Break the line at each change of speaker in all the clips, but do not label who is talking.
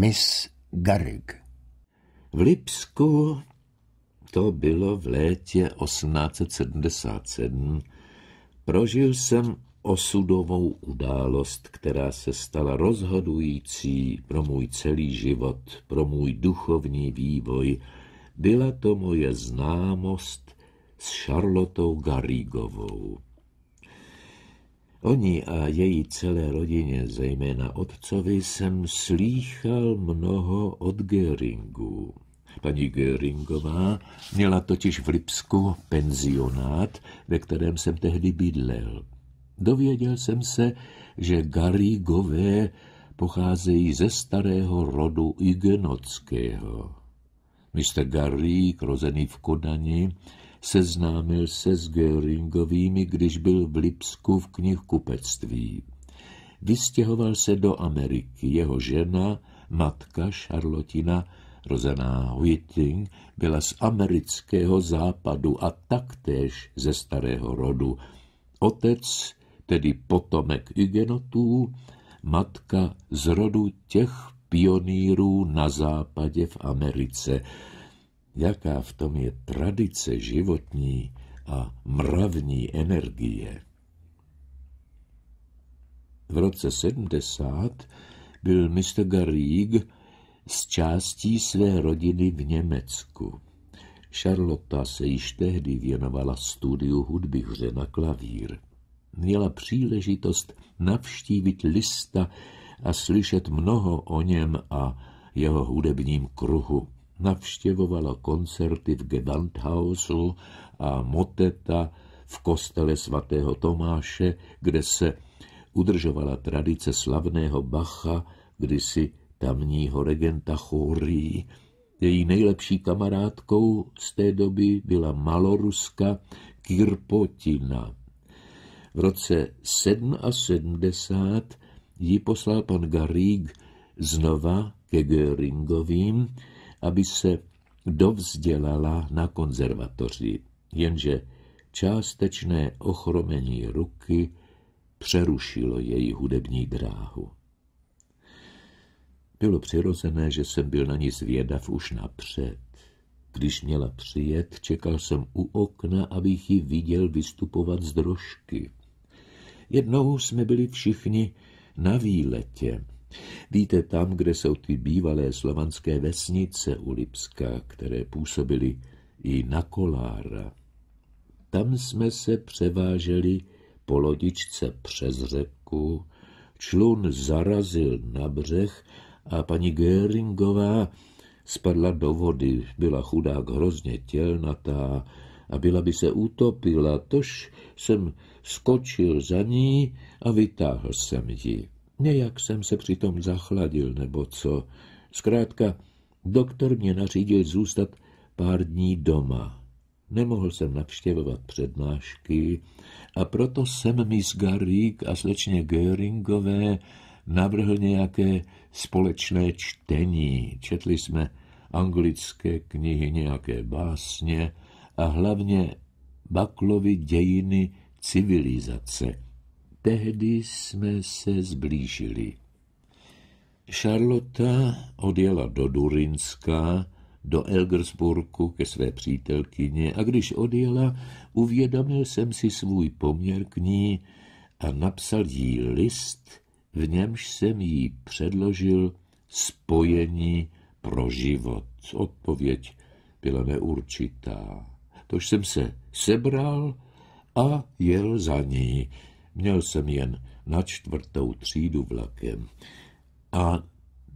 Miss Garrig. V Lipsku to bylo v létě 1877. Prožil jsem osudovou událost, která se stala rozhodující pro můj celý život, pro můj duchovní vývoj. Byla to moje známost s Charlotou Garrigovou. Oni a její celé rodině, zejména otcovi, jsem slýchal mnoho od Göringu. Paní Göringová měla totiž v Lipsku penzionát, ve kterém jsem tehdy bydlel. Dověděl jsem se, že Garigové pocházejí ze starého rodu Igenockého. Mr. Garík, rozený v Kodani, Seznámil se s Göringovými, když byl v Lipsku v knihkupectví. Vystěhoval se do Ameriky. Jeho žena, matka Šarlotina, rozená Whiting, byla z amerického západu a taktéž ze starého rodu. Otec, tedy potomek ugenotů, matka z rodu těch pionýrů na západě v Americe jaká v tom je tradice životní a mravní energie. V roce 70 byl Mr. Garrigue s částí své rodiny v Německu. Charlotte se již tehdy věnovala studiu hudby hře na klavír. Měla příležitost navštívit Lista a slyšet mnoho o něm a jeho hudebním kruhu navštěvovala koncerty v Gewandhausu a moteta v kostele svatého Tomáše, kde se udržovala tradice slavného Bacha, kdysi tamního regenta Chórii. Její nejlepší kamarádkou z té doby byla maloruska Kirpotina. V roce 77 ji poslal pan Garík znova ke Göringovým, aby se dovzdělala na konzervatoři, jenže částečné ochromení ruky přerušilo její hudební dráhu. Bylo přirozené, že jsem byl na ní zvědav už napřed. Když měla přijet, čekal jsem u okna, abych ji viděl vystupovat z drožky. Jednou jsme byli všichni na výletě Víte, tam, kde jsou ty bývalé slovanské vesnice u Lipska, které působily i na Kolára, tam jsme se převáželi po lodičce přes řeku, člun zarazil na břeh a paní Göringová spadla do vody, byla chudák hrozně tělnatá a byla by se utopila, tož jsem skočil za ní a vytáhl jsem ji. Nějak jsem se přitom zachladil, nebo co. Zkrátka, doktor mě nařídil zůstat pár dní doma. Nemohl jsem navštěvovat přednášky a proto jsem z Garík a slečně Göringové navrhl nějaké společné čtení. Četli jsme anglické knihy, nějaké básně a hlavně Baklovy dějiny civilizace tehdy jsme se zblížili. Charlotte odjela do Durinska, do Elgersburku ke své přítelkyně a když odjela, uvědomil jsem si svůj poměr k ní a napsal jí list, v němž jsem jí předložil spojení pro život. Odpověď byla neurčitá. Tož jsem se sebral a jel za ní. Měl jsem jen na čtvrtou třídu vlakem a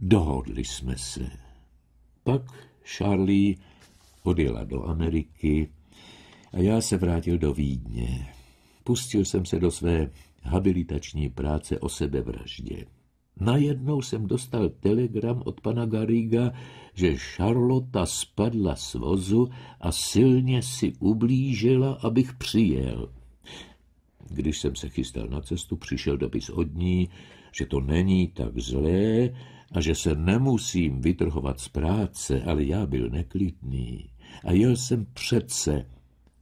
dohodli jsme se. Pak Charlie odjela do Ameriky a já se vrátil do Vídně. Pustil jsem se do své habilitační práce o sebevraždě. Najednou jsem dostal telegram od pana Gariga, že Charlotte spadla z vozu a silně si ublížila, abych přijel. Když jsem se chystal na cestu, přišel dopis od ní, že to není tak zlé a že se nemusím vytrhovat z práce, ale já byl neklidný a jel jsem přece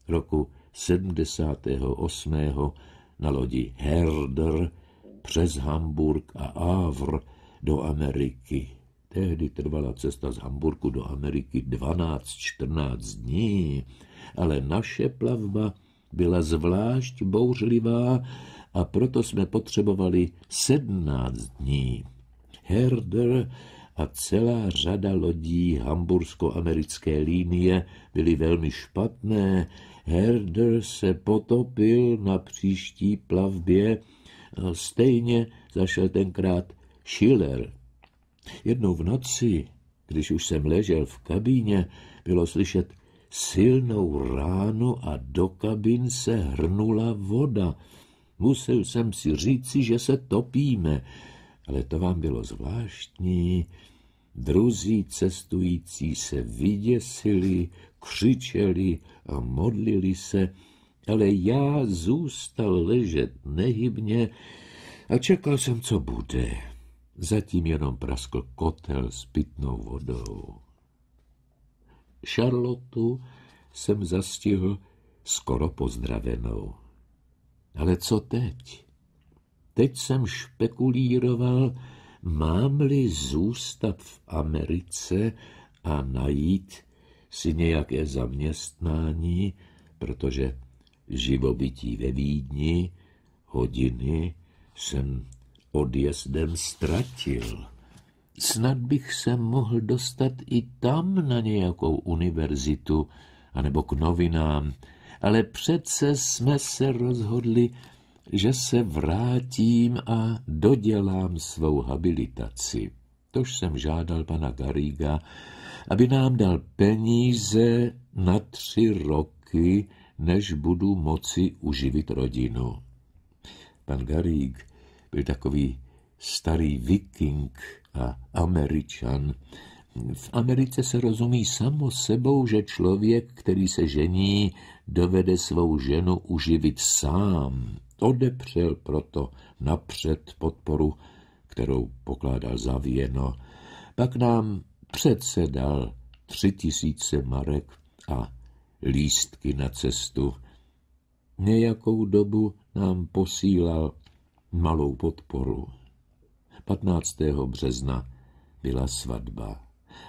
roku 78. na lodi Herder přes Hamburg a Avr do Ameriky. Tehdy trvala cesta z Hamburgu do Ameriky 12-14 dní, ale naše plavba byla zvlášť bouřlivá a proto jsme potřebovali sedmnáct dní. Herder a celá řada lodí hambursko-americké línie byly velmi špatné. Herder se potopil na příští plavbě a stejně zašel tenkrát Schiller. Jednou v noci, když už jsem ležel v kabíně, bylo slyšet silnou ránu a do kabin se hrnula voda. Musel jsem si říci, že se topíme, ale to vám bylo zvláštní. Druzí cestující se vyděsili, křičeli a modlili se, ale já zůstal ležet nehybně a čekal jsem, co bude. Zatím jenom praskl kotel s pitnou vodou. Charlotu jsem zastihl skoro pozdravenou. Ale co teď? Teď jsem špekulíroval, mám-li zůstat v Americe a najít si nějaké zaměstnání, protože živobytí ve Vídni hodiny jsem odjezdem ztratil. Snad bych se mohl dostat i tam na nějakou univerzitu, anebo k novinám, ale přece jsme se rozhodli, že se vrátím a dodělám svou habilitaci. Tož jsem žádal pana Gariga, aby nám dal peníze na tři roky, než budu moci uživit rodinu. Pan Garík byl takový starý viking, a Američan. V Americe se rozumí samo sebou, že člověk, který se žení, dovede svou ženu uživit sám. Odepřel proto napřed podporu, kterou pokládal za věno. Pak nám předsedal tři tisíce marek a lístky na cestu. Nějakou dobu nám posílal malou podporu. 15. března byla svatba.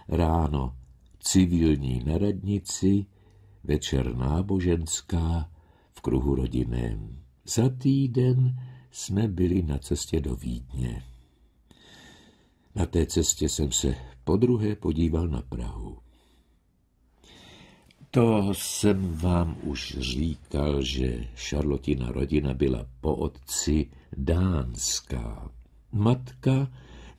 Ráno civilní na radnici, večer náboženská v kruhu rodinném. Za týden jsme byli na cestě do Vídně. Na té cestě jsem se po druhé podíval na Prahu. To jsem vám už říkal, že Šarlotina rodina byla po otci dánská. Matka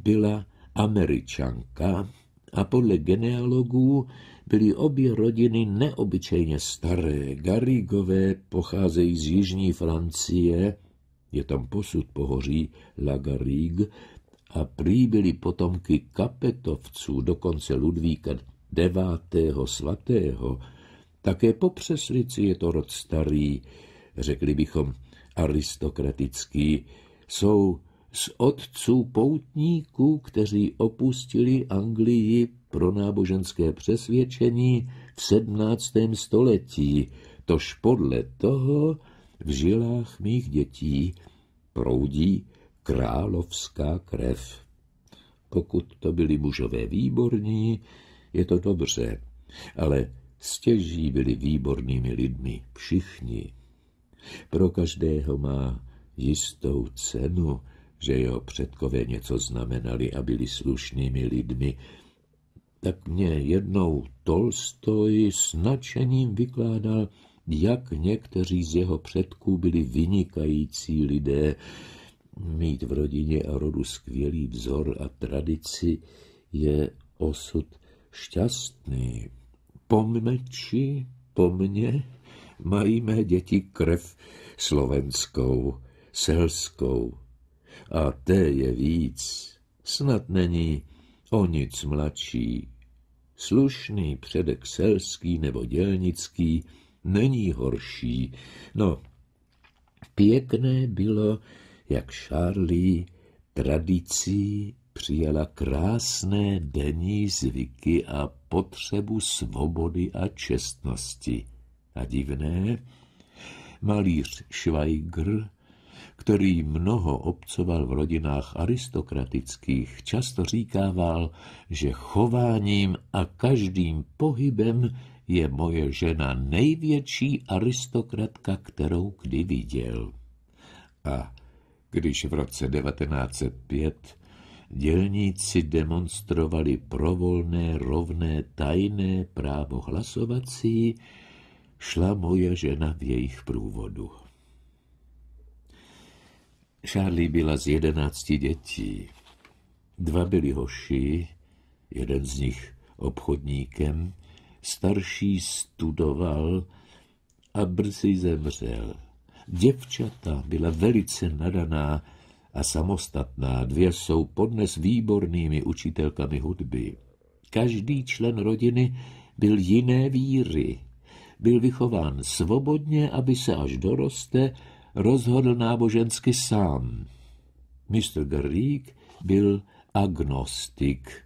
byla američanka a podle genealogů byly obě rodiny neobyčejně staré. Garigové pocházejí z jižní Francie, je tam posud pohoří La Garigue, a prý byly potomky kapetovců, dokonce Ludvíka devátého svatého. Také po přeslici je to rod starý, řekli bychom aristokratický. Jsou z otců poutníků, kteří opustili Anglii pro náboženské přesvědčení v 17. století, tož podle toho v žilách mých dětí proudí královská krev. Pokud to byli mužové výborní, je to dobře, ale stěží byli výbornými lidmi všichni. Pro každého má jistou cenu, že jeho předkové něco znamenali a byli slušnými lidmi, tak mě jednou Tolstoj s nadšením vykládal, jak někteří z jeho předků byli vynikající lidé, mít v rodině a rodu skvělý vzor a tradici je osud šťastný. Po mči, po mně mají mé děti krev slovenskou, selskou, a té je víc, snad není o nic mladší. Slušný předek selský nebo dělnický není horší. No, pěkné bylo, jak Charlie tradicí přijala krásné denní zvyky a potřebu svobody a čestnosti. A divné, malíř Schweigr který mnoho obcoval v rodinách aristokratických, často říkával, že chováním a každým pohybem je moje žena největší aristokratka, kterou kdy viděl. A když v roce 1905 dělníci demonstrovali provolné, rovné, tajné právo hlasovací, šla moje žena v jejich průvodu. Charlie byla z jedenácti dětí. Dva byli hoši, jeden z nich obchodníkem, starší studoval a brzy zemřel. Děvčata byla velice nadaná a samostatná, dvě jsou podnes výbornými učitelkami hudby. Každý člen rodiny byl jiné víry. Byl vychován svobodně, aby se až doroste rozhodl nábožensky sám. Mr. Garrigue byl agnostik.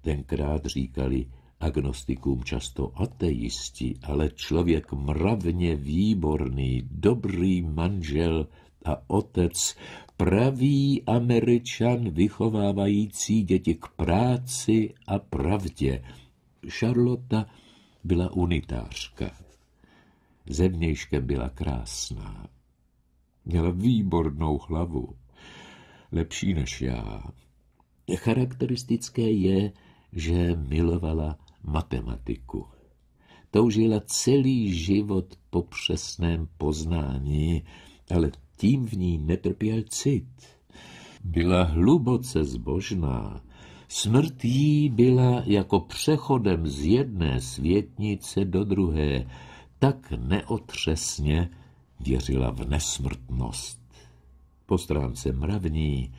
Tenkrát říkali agnostikům často ateisti, ale člověk mravně výborný, dobrý manžel a otec, pravý američan vychovávající děti k práci a pravdě. Charlotte byla unitářka. Zevnějškem byla krásná, Měl výbornou hlavu. Lepší než já. Charakteristické je, že milovala matematiku. Toužila celý život po přesném poznání, ale tím v ní netrpěl cit. Byla hluboce zbožná. Smrt jí byla jako přechodem z jedné světnice do druhé, tak neotřesně, věřila v nesmrtnost. Po stránce mravní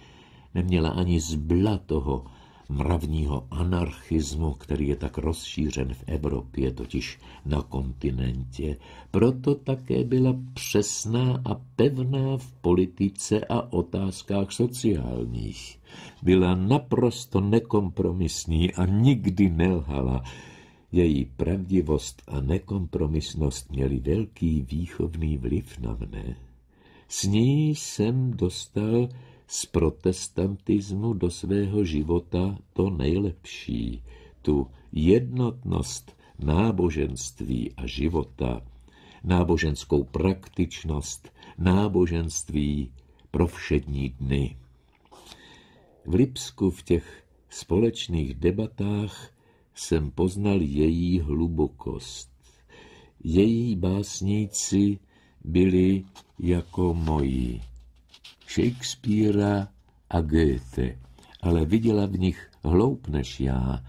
neměla ani zbla toho mravního anarchismu, který je tak rozšířen v Evropě, totiž na kontinentě. Proto také byla přesná a pevná v politice a otázkách sociálních. Byla naprosto nekompromisní a nikdy nelhala, její pravdivost a nekompromisnost měly velký výchovný vliv na mne. S ní jsem dostal z protestantismu do svého života to nejlepší, tu jednotnost náboženství a života, náboženskou praktičnost, náboženství pro všední dny. V Lipsku v těch společných debatách jsem poznal její hlubokost. Její básníci byli jako moji. Shakespearea a Goethe, ale viděla v nich hloub než já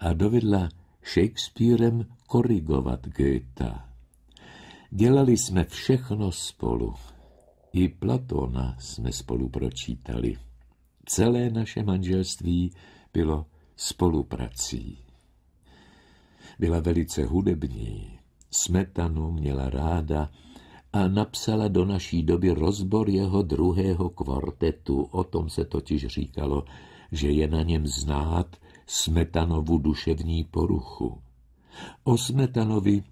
a dovedla Shakespearem korigovat Goethe. Dělali jsme všechno spolu. I Platona jsme spolu pročítali. Celé naše manželství bylo spoluprací. Byla velice hudební. Smetanu měla ráda a napsala do naší doby rozbor jeho druhého kvartetu. O tom se totiž říkalo, že je na něm znát Smetanovu duševní poruchu. O Smetanovi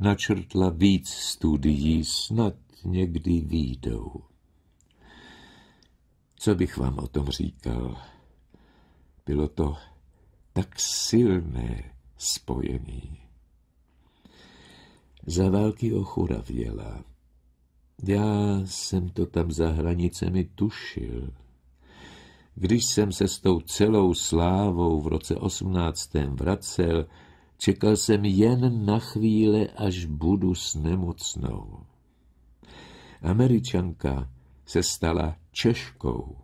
načrtla víc studií, snad někdy výjdou. Co bych vám o tom říkal? Bylo to tak silné, spojení. Za války vjela. Já jsem to tam za hranicemi tušil. Když jsem se s tou celou slávou v roce osmnáctém vracel, čekal jsem jen na chvíle, až budu s nemocnou. Američanka se stala Češkou,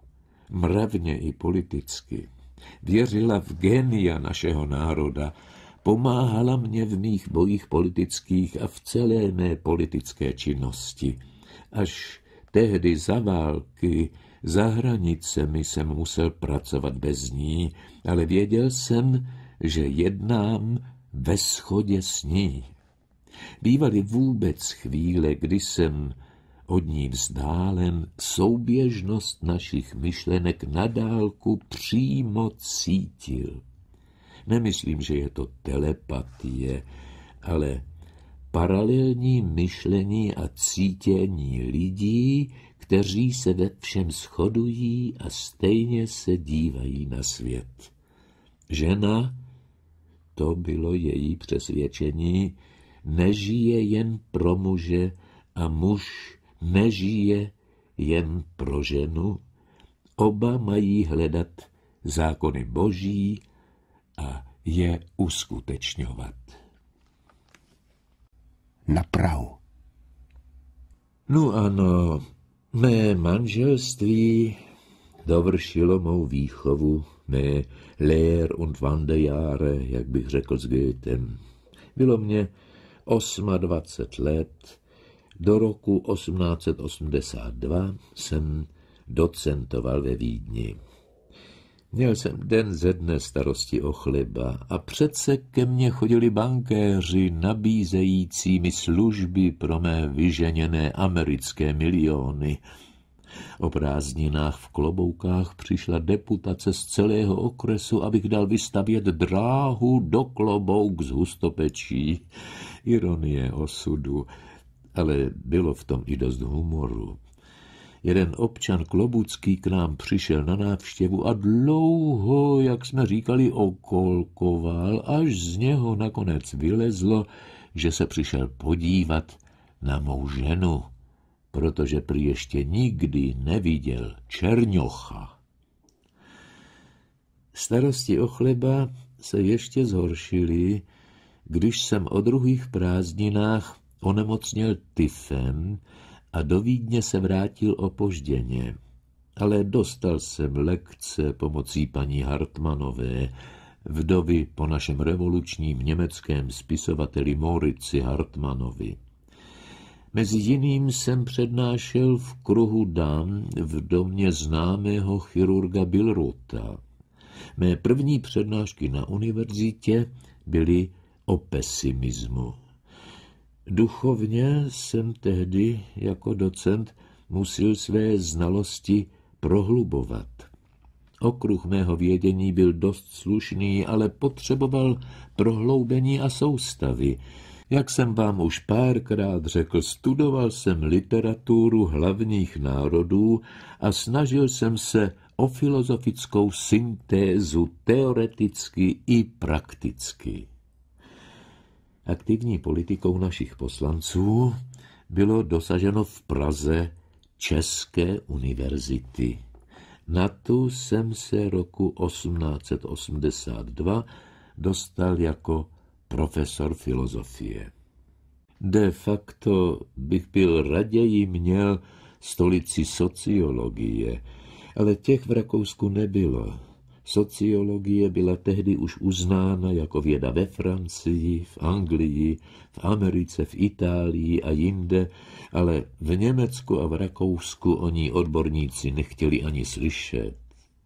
mravně i politicky. Věřila v genia našeho národa Pomáhala mě v mých bojích politických a v celé mé politické činnosti. Až tehdy za války za hranicemi jsem musel pracovat bez ní, ale věděl jsem, že jednám ve schodě s ní. Bývaly vůbec chvíle, kdy jsem od ní vzdálen souběžnost našich myšlenek na dálku přímo cítil. Nemyslím, že je to telepatie, ale paralelní myšlení a cítění lidí, kteří se ve všem shodují a stejně se dívají na svět. Žena, to bylo její přesvědčení, nežije jen pro muže a muž nežije jen pro ženu. Oba mají hledat zákony boží a je uskutečňovat. Na Prahu. No ano, mé manželství dovršilo mou výchovu, mé lér und wandejáre, jak bych řekl s Goethem. Bylo mě 28 let, do roku 1882 jsem docentoval ve Vídni. Měl jsem den ze dne starosti o chleba a přece ke mně chodili bankéři nabízející mi služby pro mé vyženěné americké miliony. O prázdninách v kloboukách přišla deputace z celého okresu, abych dal vystavět dráhu do klobouk z hustopečí. Ironie osudu, ale bylo v tom i dost humoru. Jeden občan Klobucký k nám přišel na návštěvu a dlouho, jak jsme říkali, okolkoval, až z něho nakonec vylezlo, že se přišel podívat na mou ženu, protože prý ještě nikdy neviděl Černocha. Starosti o chleba se ještě zhoršily, když jsem o druhých prázdninách onemocněl tyfem, a do Vídně se vrátil opožděně. Ale dostal jsem lekce pomocí paní Hartmanové, vdovy po našem revolučním německém spisovateli Morici Hartmanovi. Mezi jiným jsem přednášel v kruhu dám v domě známého chirurga Bilruta. Mé první přednášky na univerzitě byly o pesimismu. Duchovně jsem tehdy jako docent musil své znalosti prohlubovat. Okruh mého vědění byl dost slušný, ale potřeboval prohloubení a soustavy. Jak jsem vám už párkrát řekl, studoval jsem literaturu hlavních národů a snažil jsem se o filozofickou syntézu teoreticky i prakticky. Aktivní politikou našich poslanců bylo dosaženo v Praze České univerzity. Na tu jsem se roku 1882 dostal jako profesor filozofie. De facto bych byl raději měl stolici sociologie, ale těch v Rakousku nebylo. Sociologie byla tehdy už uznána jako věda ve Francii, v Anglii, v Americe, v Itálii a jinde, ale v Německu a v Rakousku o ní odborníci nechtěli ani slyšet.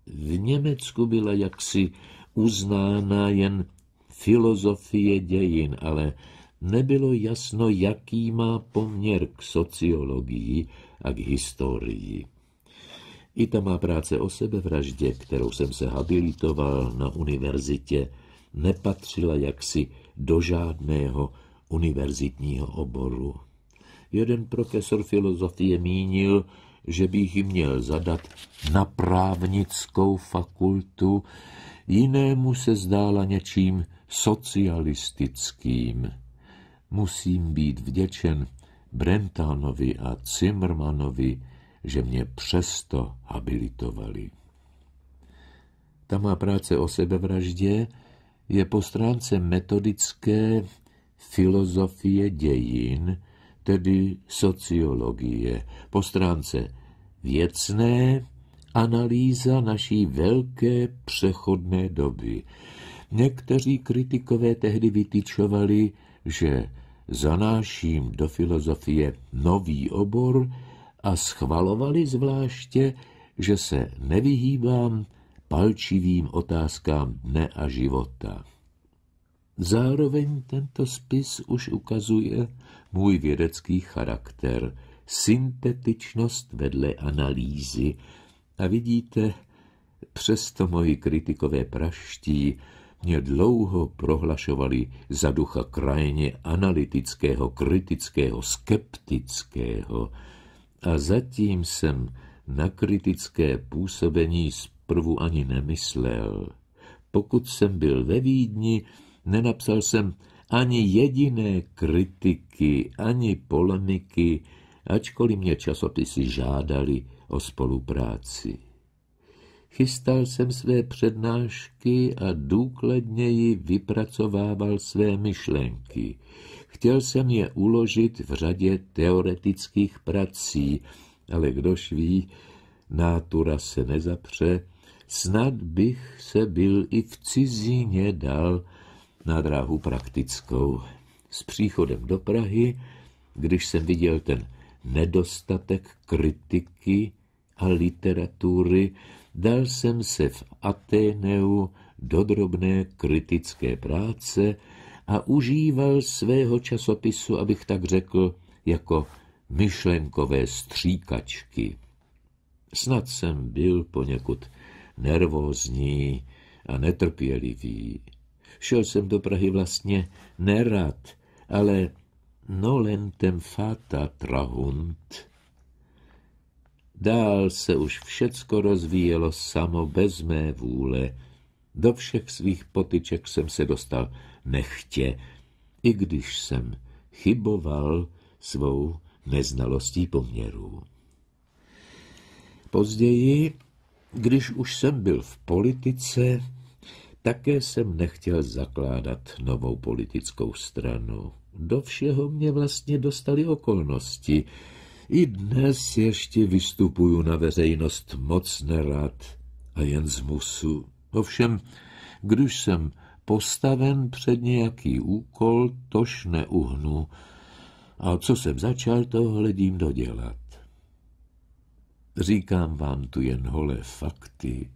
V Německu byla jaksi uznána jen filozofie dějin, ale nebylo jasno, jaký má poměr k sociologii a k historii. I ta má práce o sebevraždě, kterou jsem se habilitoval na univerzitě, nepatřila jaksi do žádného univerzitního oboru. Jeden profesor filozofie mínil, že bych ji měl zadat na právnickou fakultu, jinému se zdála něčím socialistickým. Musím být vděčen Brentanovi a Zimmermanovi, že mě přesto habilitovali. Ta má práce o sebevraždě je po stránce metodické filozofie dějin, tedy sociologie, po stránce věcné analýza naší velké přechodné doby. Někteří kritikové tehdy vytyčovali, že zanáším do filozofie nový obor, a schvalovali zvláště, že se nevyhýbám palčivým otázkám dne a života. Zároveň tento spis už ukazuje můj vědecký charakter, syntetičnost vedle analýzy. A vidíte, přesto moji kritikové praští mě dlouho prohlašovali za ducha krajně analytického, kritického, skeptického, a zatím jsem na kritické působení zprvu ani nemyslel. Pokud jsem byl ve Vídni, nenapsal jsem ani jediné kritiky, ani polemiky, ačkoliv mě časopisy žádali o spolupráci. Chystal jsem své přednášky a důkladněji vypracovával své myšlenky. Chtěl jsem je uložit v řadě teoretických prací, ale kdož ví, nátura se nezapře, snad bych se byl i v cizíně dal na dráhu praktickou. S příchodem do Prahy, když jsem viděl ten nedostatek kritiky a literatury, dal jsem se v Ateneu do drobné kritické práce, a užíval svého časopisu, abych tak řekl, jako myšlenkové stříkačky. Snad jsem byl poněkud nervózní a netrpělivý. Šel jsem do Prahy vlastně nerad, ale nolentem fata trahunt. Dál se už všecko rozvíjelo samo bez mé vůle. Do všech svých potyček jsem se dostal nechtě, i když jsem chyboval svou neznalostí poměrů. Později, když už jsem byl v politice, také jsem nechtěl zakládat novou politickou stranu. Do všeho mě vlastně dostali okolnosti. I dnes ještě vystupuju na veřejnost moc nerad a jen z musu. Ovšem, když jsem postaven před nějaký úkol, tož neuhnu. A co jsem začal, to hledím dodělat. Říkám vám tu jen holé fakty,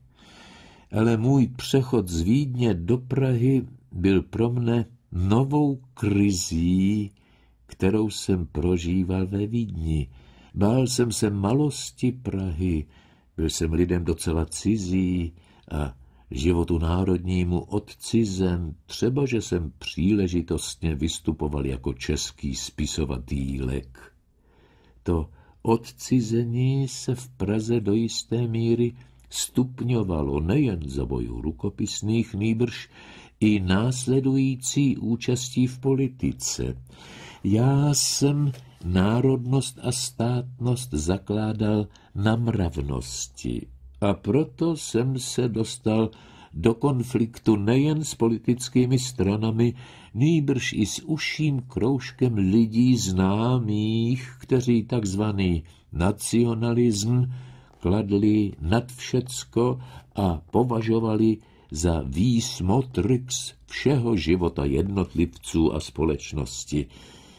ale můj přechod z Vídně do Prahy byl pro mne novou krizí, kterou jsem prožíval ve Vídni. Bál jsem se malosti Prahy, byl jsem lidem docela cizí a životu národnímu odcizen, třeba že jsem příležitostně vystupoval jako český spisovatýlek. To odcizení se v Praze do jisté míry stupňovalo nejen za bojů rukopisných, nýbrž i následující účastí v politice. Já jsem národnost a státnost zakládal na mravnosti, a proto jsem se dostal do konfliktu nejen s politickými stranami, nýbrž i s uším kroužkem lidí známých, kteří takzvaný nacionalism kladli nad všecko a považovali za výsmotrix všeho života jednotlivců a společnosti.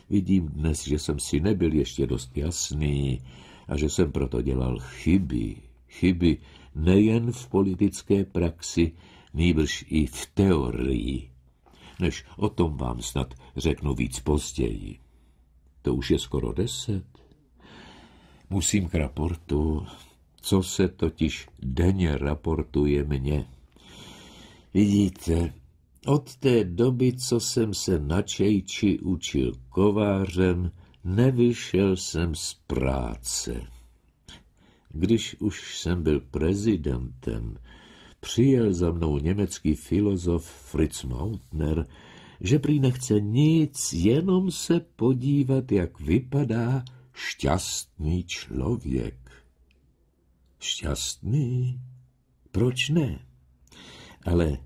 Vidím dnes, že jsem si nebyl ještě dost jasný a že jsem proto dělal chyby chyby nejen v politické praxi, nýbrž i v teorii. Než o tom vám snad řeknu víc později. To už je skoro deset. Musím k raportu, co se totiž denně raportuje mně. Vidíte, od té doby, co jsem se na Čejči učil kovářem, nevyšel jsem z práce. Když už jsem byl prezidentem, přijel za mnou německý filozof Fritz Mautner, že prý nechce nic, jenom se podívat, jak vypadá šťastný člověk. Šťastný? Proč ne? Ale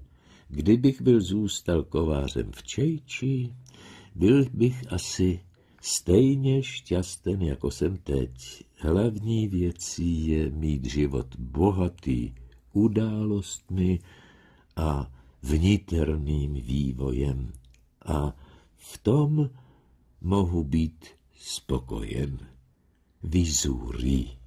kdybych byl zůstal kovářem v Čejči, byl bych asi stejně šťastný jako jsem teď. Hlavní věcí je mít život bohatý událostmi a vnitrným vývojem a v tom mohu být spokojen. Vizuri.